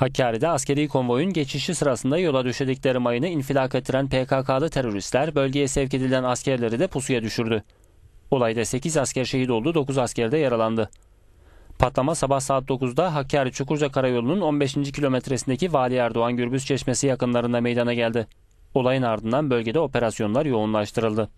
Hakkari'de askeri konvoyun geçişi sırasında yola düşedikleri mayını infilak ettiren PKK'lı teröristler bölgeye sevk edilen askerleri de pusuya düşürdü. Olayda 8 asker şehit oldu, 9 asker de yaralandı. Patlama sabah saat 9'da Hakkari Çukurca Karayolu'nun 15. kilometresindeki Vali Erdoğan Gürbüz Çeşmesi yakınlarında meydana geldi. Olayın ardından bölgede operasyonlar yoğunlaştırıldı.